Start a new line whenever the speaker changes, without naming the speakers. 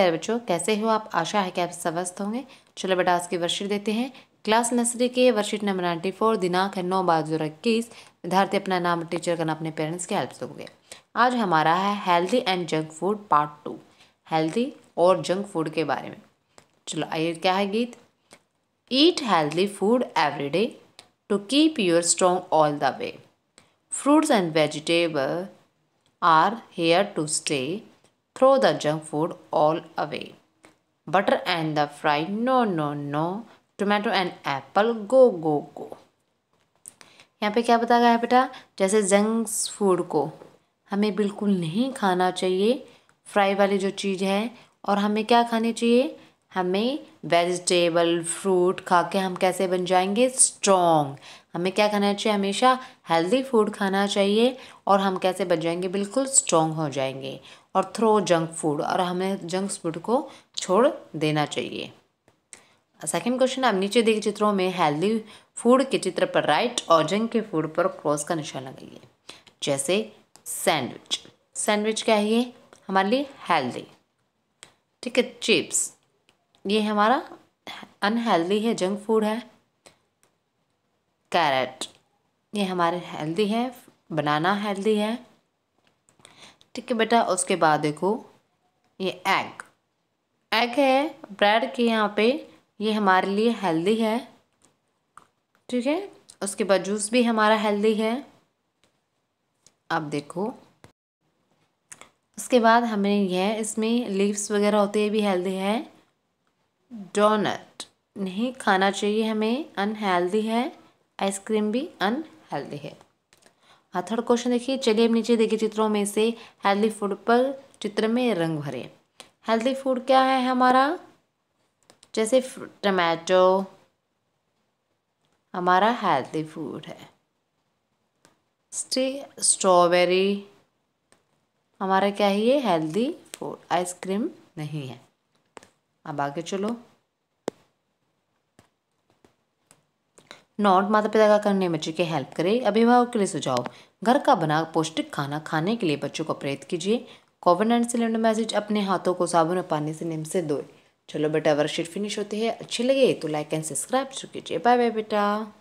प्यारे बच्चों कैसे हो आप आशा है कि आप स्वस्थ होंगे चलो बेटा आज की वर्षीट देते हैं क्लास नर्सरी के वर्षीट नंबर नाइन्टी फोर दिनांक है नौ बारह दो इक्कीस विद्यार्थी अपना नाम टीचर का नाम अपने पेरेंट्स के हेल्प से लोगे आज हमारा है healthy and junk food part two healthy और जंक फूड के बारे में चलो आइए क्या है गीत eat healthy food every day to keep your strong all the way fruits and vegetable are here to stay throw the junk food all away. Butter and the fry, no, no, no. Tomato and apple, go, go, go. यहाँ पे क्या बताया गया है बेटा जैसे junk food को हमें बिल्कुल नहीं खाना चाहिए फ्राई वाली जो चीज़ है और हमें क्या खानी चाहिए हमें वेजिटेबल फ्रूट खा के हम कैसे बन जाएंगे स्ट्रॉन्ग हमें क्या खाना चाहिए हमेशा हेल्दी फूड खाना चाहिए और हम कैसे बन जाएंगे बिल्कुल स्ट्रॉन्ग हो जाएंगे और थ्रो जंक फूड और हमें जंक फूड को छोड़ देना चाहिए सेकंड क्वेश्चन आप नीचे देखे चित्रों में हेल्दी फूड के चित्र पर राइट और जंक के फूड पर क्रॉस का निशान लगाइए जैसे सैंडविच सैंडविच क्या है ये हमारे लिए हेल्दी ठीक है चिप्स ये हमारा अनहेल्दी है जंक फूड है कैरेट ये हमारे हेल्दी है बनाना हेल्दी है ठीक है बेटा उसके बाद देखो ये एग एग है ब्रेड के यहाँ पे ये हमारे लिए हेल्दी है ठीक है उसके बाद जूस भी हमारा हेल्दी है अब देखो उसके बाद हमें यह इसमें लीव्स वगैरह होते हैं भी हेल्दी है डोनट नहीं खाना चाहिए हमें अनहेल्दी है आइसक्रीम भी अनहेल्दी है हाँ थर्ड क्वेश्चन देखिए चलिए अब नीचे देखिए चित्रों में से हेल्दी फूड पर चित्र में रंग भरे हेल्दी फूड क्या है हमारा जैसे टमाटो हमारा हेल्दी फूड है स्ट्रॉबेरी हमारा क्या है ये हेल्दी फूड आइसक्रीम नहीं है अब आगे चलो नॉट माता पिता का करने बच्चे की हेल्प करें अभिभावक के लिए सुझाव घर का बना पौष्टिक खाना खाने के लिए बच्चों को प्रेरित कीजिए कोविड सिलेंडर मैसेज अपने हाथों को साबुन और पानी से निम से धोए चलो बेटा वर्कशीट फिनिश होती है अच्छी लगे तो लाइक एंड सब्सक्राइब कीजिए बाय बाय बेटा